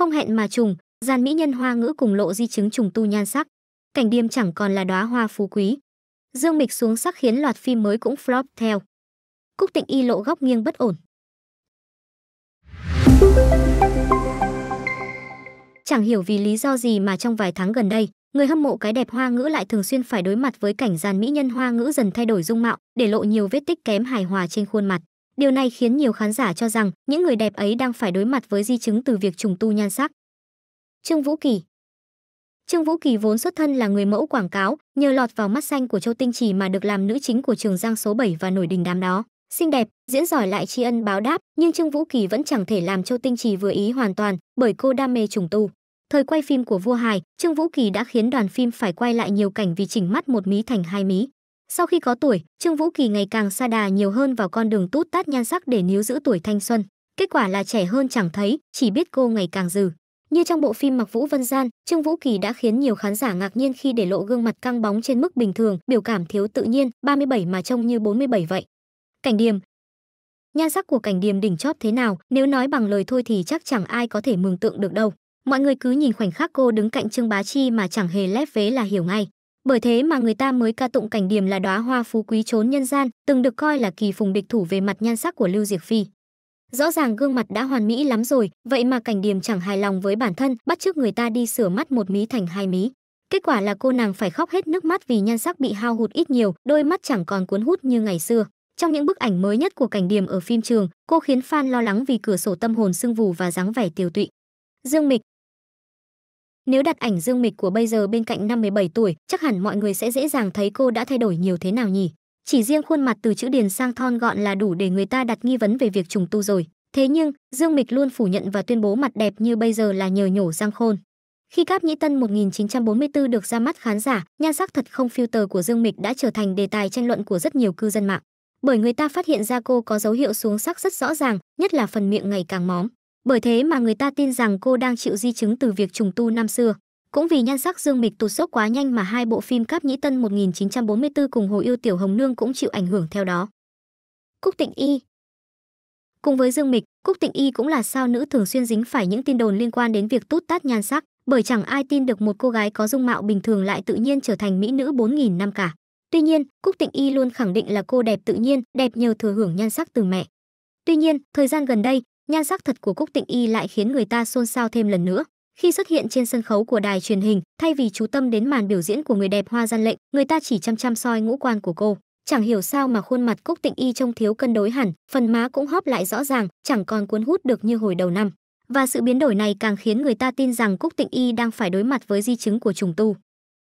không hẹn mà trùng, gian mỹ nhân hoa ngữ cùng lộ di chứng trùng tu nhan sắc. Cảnh điềm chẳng còn là đóa hoa phú quý. Dương Mịch xuống sắc khiến loạt phim mới cũng flop theo. Cúc Tịnh Y lộ góc nghiêng bất ổn. Chẳng hiểu vì lý do gì mà trong vài tháng gần đây, người hâm mộ cái đẹp hoa ngữ lại thường xuyên phải đối mặt với cảnh gian mỹ nhân hoa ngữ dần thay đổi dung mạo, để lộ nhiều vết tích kém hài hòa trên khuôn mặt. Điều này khiến nhiều khán giả cho rằng những người đẹp ấy đang phải đối mặt với di chứng từ việc trùng tu nhan sắc. Trương Vũ Kỳ Trương Vũ Kỳ vốn xuất thân là người mẫu quảng cáo, nhờ lọt vào mắt xanh của Châu Tinh Trì mà được làm nữ chính của trường Giang số 7 và nổi đình đám đó. Xinh đẹp, diễn giỏi lại tri ân báo đáp, nhưng Trương Vũ Kỳ vẫn chẳng thể làm Châu Tinh Trì vừa ý hoàn toàn, bởi cô đam mê trùng tu. Thời quay phim của Vua Hài, Trương Vũ Kỳ đã khiến đoàn phim phải quay lại nhiều cảnh vì chỉnh mắt một mí thành hai mí. Sau khi có tuổi, Trương Vũ Kỳ ngày càng xa đà nhiều hơn vào con đường tút tát nhan sắc để níu giữ tuổi thanh xuân. Kết quả là trẻ hơn chẳng thấy, chỉ biết cô ngày càng dừ. Như trong bộ phim Mặc Vũ Vân Gian, Trương Vũ Kỳ đã khiến nhiều khán giả ngạc nhiên khi để lộ gương mặt căng bóng trên mức bình thường, biểu cảm thiếu tự nhiên, 37 mà trông như 47 vậy. Cảnh Điềm Nhan sắc của Cảnh Điềm đỉnh chóp thế nào, nếu nói bằng lời thôi thì chắc chẳng ai có thể mường tượng được đâu. Mọi người cứ nhìn khoảnh khắc cô đứng cạnh Trương Bá Chi mà chẳng hề lép vế là hiểu ngay. Bởi thế mà người ta mới ca tụng cảnh điểm là đóa hoa phú quý trốn nhân gian, từng được coi là kỳ phùng địch thủ về mặt nhan sắc của Lưu Diệc Phi. Rõ ràng gương mặt đã hoàn mỹ lắm rồi, vậy mà cảnh điểm chẳng hài lòng với bản thân, bắt chước người ta đi sửa mắt một mí thành hai mí. Kết quả là cô nàng phải khóc hết nước mắt vì nhan sắc bị hao hụt ít nhiều, đôi mắt chẳng còn cuốn hút như ngày xưa. Trong những bức ảnh mới nhất của cảnh điểm ở phim trường, cô khiến fan lo lắng vì cửa sổ tâm hồn sưng vù và dáng vẻ tiêu tụy. Dương Mịch, nếu đặt ảnh Dương Mịch của bây giờ bên cạnh năm 17 tuổi, chắc hẳn mọi người sẽ dễ dàng thấy cô đã thay đổi nhiều thế nào nhỉ? Chỉ riêng khuôn mặt từ chữ điền sang thon gọn là đủ để người ta đặt nghi vấn về việc trùng tu rồi. Thế nhưng, Dương Mịch luôn phủ nhận và tuyên bố mặt đẹp như bây giờ là nhờ nhổ răng khôn. Khi Cáp Nhĩ Tân 1944 được ra mắt khán giả, nhan sắc thật không filter của Dương Mịch đã trở thành đề tài tranh luận của rất nhiều cư dân mạng. Bởi người ta phát hiện ra cô có dấu hiệu xuống sắc rất rõ ràng, nhất là phần miệng ngày càng móm. Bởi thế mà người ta tin rằng cô đang chịu di chứng từ việc trùng tu năm xưa. Cũng vì nhan sắc Dương Mịch tụt sốc quá nhanh mà hai bộ phim Cáp Nhĩ Tân 1944 cùng Hồ Yêu Tiểu Hồng Nương cũng chịu ảnh hưởng theo đó. Cúc Tịnh Y Cùng với Dương Mịch, Cúc Tịnh Y cũng là sao nữ thường xuyên dính phải những tin đồn liên quan đến việc tút tát nhan sắc, bởi chẳng ai tin được một cô gái có dung mạo bình thường lại tự nhiên trở thành mỹ nữ 4.000 năm cả. Tuy nhiên, Cúc Tịnh Y luôn khẳng định là cô đẹp tự nhiên, đẹp nhờ thừa hưởng nhan sắc từ mẹ. Tuy nhiên, thời gian gần đây, nhan sắc thật của Cúc Tịnh Y lại khiến người ta xôn xao thêm lần nữa. Khi xuất hiện trên sân khấu của đài truyền hình, thay vì chú tâm đến màn biểu diễn của người đẹp Hoa Gian Lệnh, người ta chỉ chăm chăm soi ngũ quan của cô. Chẳng hiểu sao mà khuôn mặt Cúc Tịnh Y trông thiếu cân đối hẳn, phần má cũng hóp lại rõ ràng, chẳng còn cuốn hút được như hồi đầu năm. Và sự biến đổi này càng khiến người ta tin rằng Cúc Tịnh Y đang phải đối mặt với di chứng của trùng tu.